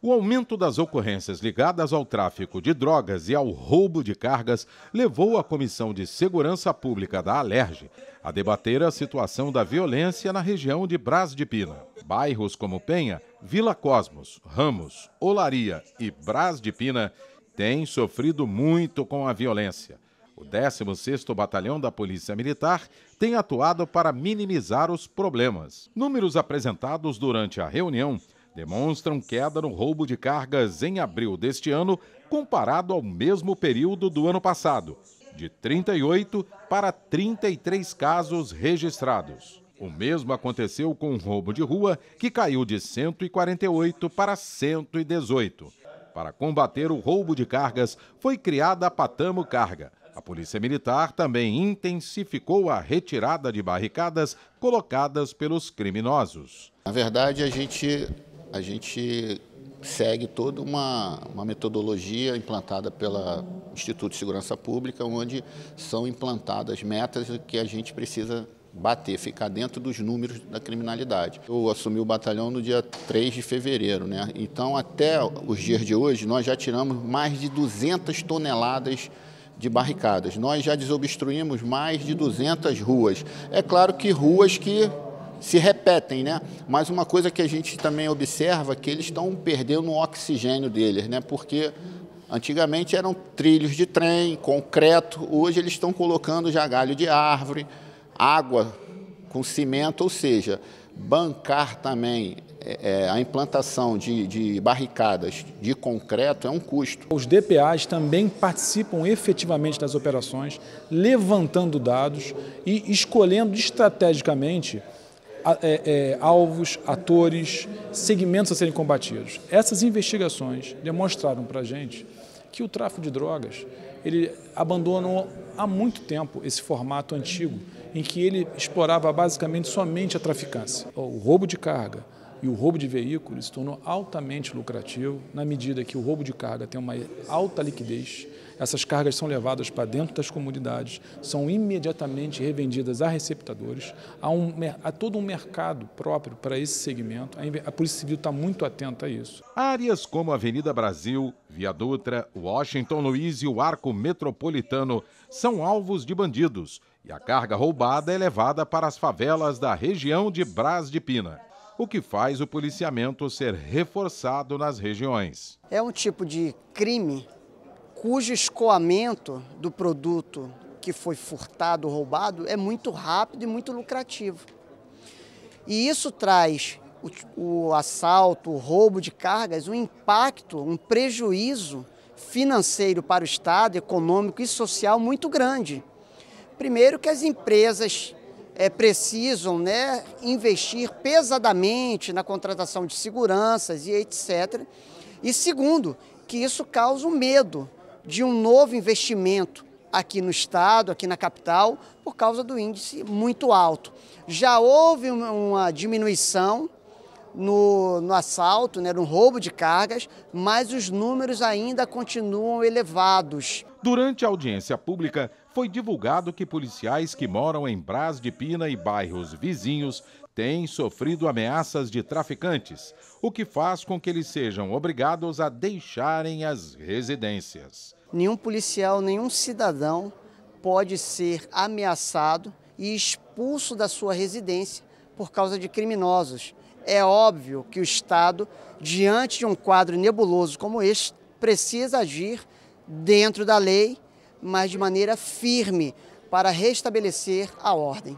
O aumento das ocorrências ligadas ao tráfico de drogas e ao roubo de cargas levou a Comissão de Segurança Pública da Alerj a debater a situação da violência na região de Bras de Pina. Bairros como Penha, Vila Cosmos, Ramos, Olaria e Bras de Pina têm sofrido muito com a violência. O 16º Batalhão da Polícia Militar tem atuado para minimizar os problemas. Números apresentados durante a reunião demonstram queda no roubo de cargas em abril deste ano, comparado ao mesmo período do ano passado, de 38 para 33 casos registrados. O mesmo aconteceu com o roubo de rua, que caiu de 148 para 118. Para combater o roubo de cargas, foi criada a Patamo Carga. A Polícia Militar também intensificou a retirada de barricadas colocadas pelos criminosos. Na verdade, a gente a gente segue toda uma, uma metodologia implantada pelo Instituto de Segurança Pública, onde são implantadas metas que a gente precisa bater, ficar dentro dos números da criminalidade. Eu assumi o batalhão no dia 3 de fevereiro, né? Então, até os dias de hoje, nós já tiramos mais de 200 toneladas de barricadas. Nós já desobstruímos mais de 200 ruas. É claro que ruas que se repetem, né? Mas uma coisa que a gente também observa é que eles estão perdendo o oxigênio deles, né? Porque antigamente eram trilhos de trem, concreto, hoje eles estão colocando já galho de árvore, água com cimento, ou seja, bancar também é, é a implantação de, de, barricadas de concreto é um custo. Os DPAs também participam efetivamente das operações, levantando dados e escolhendo estrategicamente é, é, alvos, atores, segmentos a serem combatidos. Essas investigações demonstraram para a gente que o tráfico de drogas ele abandonou há muito tempo esse formato antigo em que ele explorava basicamente somente a traficância. O roubo de carga e o roubo de veículos se tornou altamente lucrativo na medida que o roubo de carga tem uma alta liquidez essas cargas são levadas para dentro das comunidades, são imediatamente revendidas a receptadores. Há, um, há todo um mercado próprio para esse segmento. A Polícia Civil está muito atenta a isso. Áreas como Avenida Brasil, Via Dutra, Washington Luiz e o Arco Metropolitano são alvos de bandidos e a carga roubada é levada para as favelas da região de Bras de Pina, o que faz o policiamento ser reforçado nas regiões. É um tipo de crime cujo escoamento do produto que foi furtado, roubado, é muito rápido e muito lucrativo. E isso traz o, o assalto, o roubo de cargas, um impacto, um prejuízo financeiro para o Estado, econômico e social muito grande. Primeiro que as empresas é, precisam né, investir pesadamente na contratação de seguranças e etc. E segundo, que isso causa um medo de um novo investimento aqui no estado, aqui na capital, por causa do índice muito alto. Já houve uma diminuição no, no assalto, né, no roubo de cargas, mas os números ainda continuam elevados. Durante a audiência pública, foi divulgado que policiais que moram em Bras de Pina e bairros vizinhos têm sofrido ameaças de traficantes, o que faz com que eles sejam obrigados a deixarem as residências. Nenhum policial, nenhum cidadão pode ser ameaçado e expulso da sua residência por causa de criminosos. É óbvio que o Estado, diante de um quadro nebuloso como este, precisa agir dentro da lei, mas de maneira firme para restabelecer a ordem.